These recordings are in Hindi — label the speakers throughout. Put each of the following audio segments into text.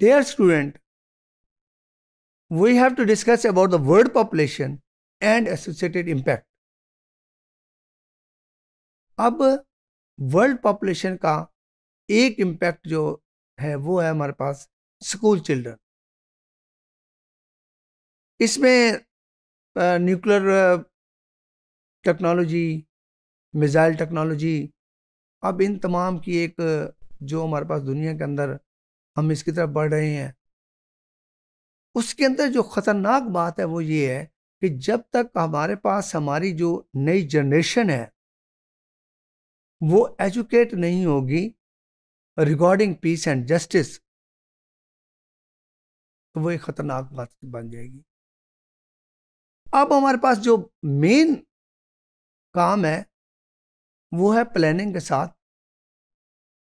Speaker 1: dare student we have to discuss about the world population and associated impact अब वर्ल्ड पॉपुलेशन का एक इम्पैक्ट जो है वो है हमारे पास स्कूल चिल्ड्रन इसमें न्यूक्लियर टेक्नोलॉजी मिज़ाइल टेक्नोलॉजी अब इन तमाम की एक जो हमारे पास दुनिया के अंदर हम इसकी तरफ बढ़ रहे हैं उसके अंदर जो ख़तरनाक बात है वो ये है कि जब तक हमारे पास हमारी जो नई जनरेशन है वो एजुकेट नहीं होगी रिगार्डिंग पीस एंड जस्टिस तो वो एक ख़तरनाक बात बन जाएगी अब हमारे पास जो मेन काम है वो है प्लानिंग के साथ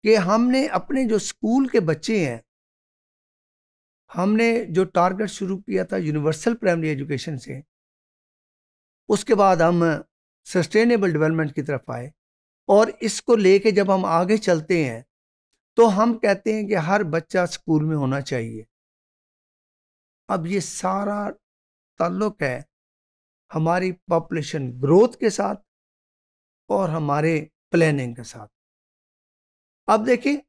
Speaker 1: कि हमने अपने जो स्कूल के बच्चे हैं हमने जो टारगेट शुरू किया था यूनिवर्सल प्राइमरी एजुकेशन से उसके बाद हम सस्टेनेबल डेवलपमेंट की तरफ आए और इसको लेके जब हम आगे चलते हैं तो हम कहते हैं कि हर बच्चा स्कूल में होना चाहिए अब ये सारा ताल्लुक है हमारी पॉपुलेशन ग्रोथ के साथ और हमारे प्लानिंग के साथ अब देखिए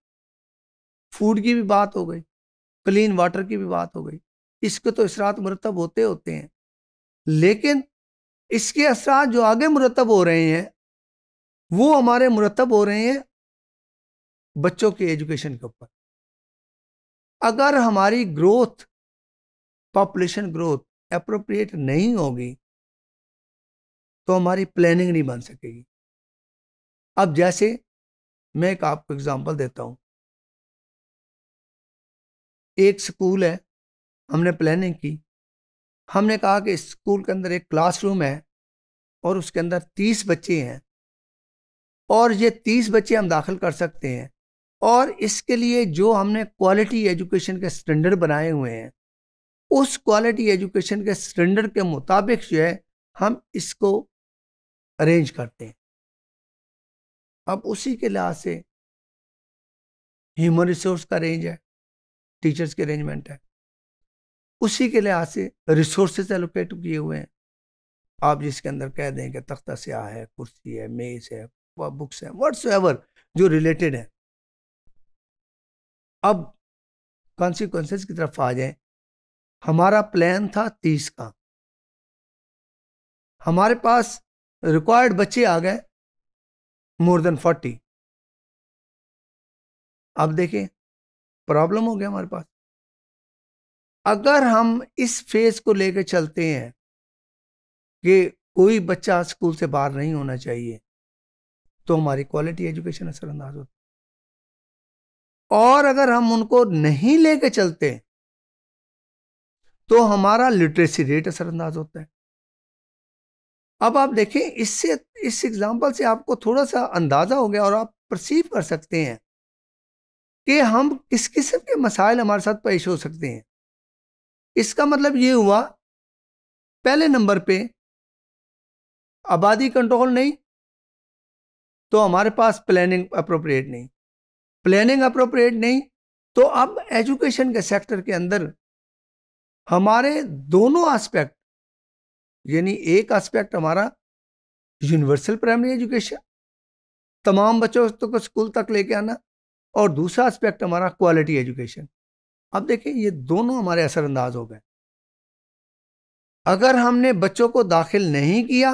Speaker 1: फूड की भी बात हो गई क्लीन वाटर की भी बात हो गई इसके तो असरात मुरतब होते होते हैं लेकिन इसके असरात जो आगे मरतब हो रहे हैं वो हमारे मरतब हो रहे हैं बच्चों के एजुकेशन के ऊपर अगर हमारी ग्रोथ पॉपुलेशन ग्रोथ अप्रोप्रिएट नहीं होगी तो हमारी प्लानिंग नहीं बन सकेगी अब जैसे मैं एक आपको एग्जांपल देता हूँ एक स्कूल है हमने प्लानिंग की हमने कहा कि इस स्कूल के अंदर एक क्लासरूम है और उसके अंदर तीस बच्चे हैं और ये तीस बच्चे हम दाखिल कर सकते हैं और इसके लिए जो हमने क्वालिटी एजुकेशन के स्टैंडर्ड बनाए हुए हैं उस क्वालिटी एजुकेशन के स्टैंडर्ड के मुताबिक जो है हम इसको अरेंज करते हैं अब उसी के लिहाज से ह्यूमन रिसोर्स का रेंज है टीचर्स के अरेंजमेंट है उसी के लिहाज से रिसोर्सेज एलोकेट किए हुए हैं आप जिसके अंदर कह दें कि तख्ता स्याह है कुर्सी है मेज है बुक्स हैं वट्स एवर जो रिलेटेड है अब कॉन्सिक्वेंसेस की तरफ आ जाए हमारा प्लान था तीस का हमारे पास रिक्वायर्ड बच्चे आ गए मोर देन फोर्टी अब देखें प्रॉब्लम हो गया हमारे पास अगर हम इस फेज को लेकर चलते हैं कि कोई बच्चा स्कूल से बाहर नहीं होना चाहिए तो हमारी क्वालिटी एजुकेशन असरअंदाज होती और अगर हम उनको नहीं लेके चलते तो हमारा लिटरेसी रेट असरअंदाज होता है अब आप देखें इससे इस एग्जाम्पल से आपको थोड़ा सा अंदाजा हो गया और आप परसीव कर सकते हैं कि हम किस किस्म के मसाइल हमारे साथ पेश हो सकते हैं इसका मतलब ये हुआ पहले नंबर पे आबादी कंट्रोल नहीं तो हमारे पास प्लानिंग अप्रोप्रिएट नहीं प्लानिंग अप्रोप्रिएट नहीं तो अब एजुकेशन के सेक्टर के अंदर हमारे दोनों एस्पेक्ट यानी एक एस्पेक्ट हमारा यूनिवर्सल प्राइमरी एजुकेशन तमाम बच्चों को स्कूल तक लेके आना और दूसरा एस्पेक्ट हमारा क्वालिटी एजुकेशन अब देखें ये दोनों हमारे असरअंदाज हो गए अगर हमने बच्चों को दाखिल नहीं किया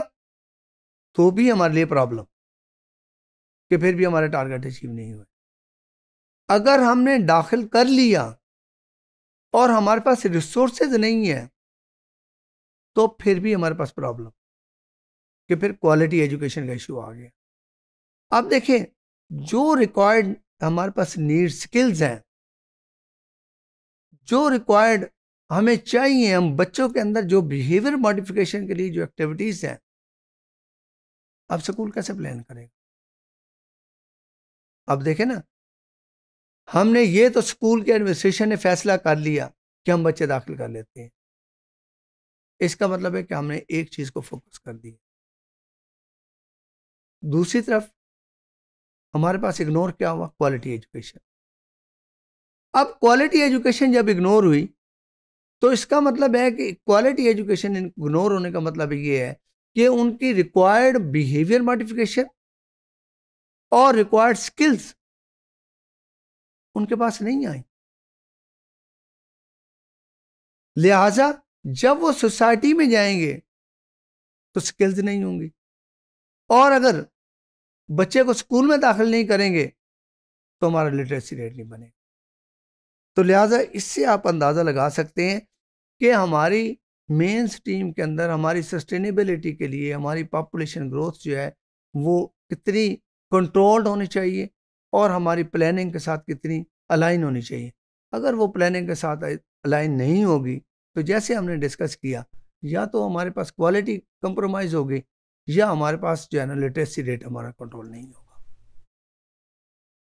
Speaker 1: तो भी हमारे लिए प्रॉब्लम कि फिर भी हमारे टारगेट अचीव नहीं हुए अगर हमने दाखिल कर लिया और हमारे पास रिसोर्सेज नहीं है तो फिर भी हमारे पास प्रॉब्लम कि फिर क्वालिटी एजुकेशन का इशू आ गया अब देखें जो रिक्वायर्ड हमारे पास नीड स्किल्स हैं जो रिक्वायर्ड हमें चाहिए हम बच्चों के अंदर जो बिहेवियर मॉडिफिकेशन के लिए जो एक्टिविटीज़ हैं आप स्कूल कैसे प्लान करें अब देखें ना हमने ये तो स्कूल के एडमिनिस्ट्रेशन ने फैसला कर लिया कि हम बच्चे दाखिल कर लेते हैं इसका मतलब है कि हमने एक चीज़ को फोकस कर दिया दूसरी तरफ हमारे पास इग्नोर क्या हुआ क्वालिटी एजुकेशन अब क्वालिटी एजुकेशन जब इग्नोर हुई तो इसका मतलब है कि क्वालिटी एजुकेशन इग्नोर होने का मतलब ये है कि उनकी रिक्वायर्ड बिहेवियर मॉडिफिकेशन और रिक्वायर्ड स्किल्स उनके पास नहीं आई लिहाजा जब वो सोसाइटी में जाएंगे तो स्किल्स नहीं होंगी और अगर बच्चे को स्कूल में दाखिल नहीं करेंगे तो हमारा लिटरेसी रेट नहीं बनेगा तो लिहाजा इससे आप अंदाज़ा लगा सकते हैं कि हमारी मेन स्ट्रीम के अंदर हमारी सस्टेनेबिलिटी के लिए हमारी पॉपुलेशन ग्रोथ जो है वो कितनी कंट्रोल्ड होनी चाहिए और हमारी प्लानिंग के साथ कितनी अलाइन होनी चाहिए अगर वो प्लानिंग के साथ अलाइन नहीं होगी तो जैसे हमने डिस्कस किया या तो हमारे पास क्वालिटी कंप्रोमाइज़ होगी या हमारे पास जो है ना लिटरेसी रेट हमारा कंट्रोल नहीं हो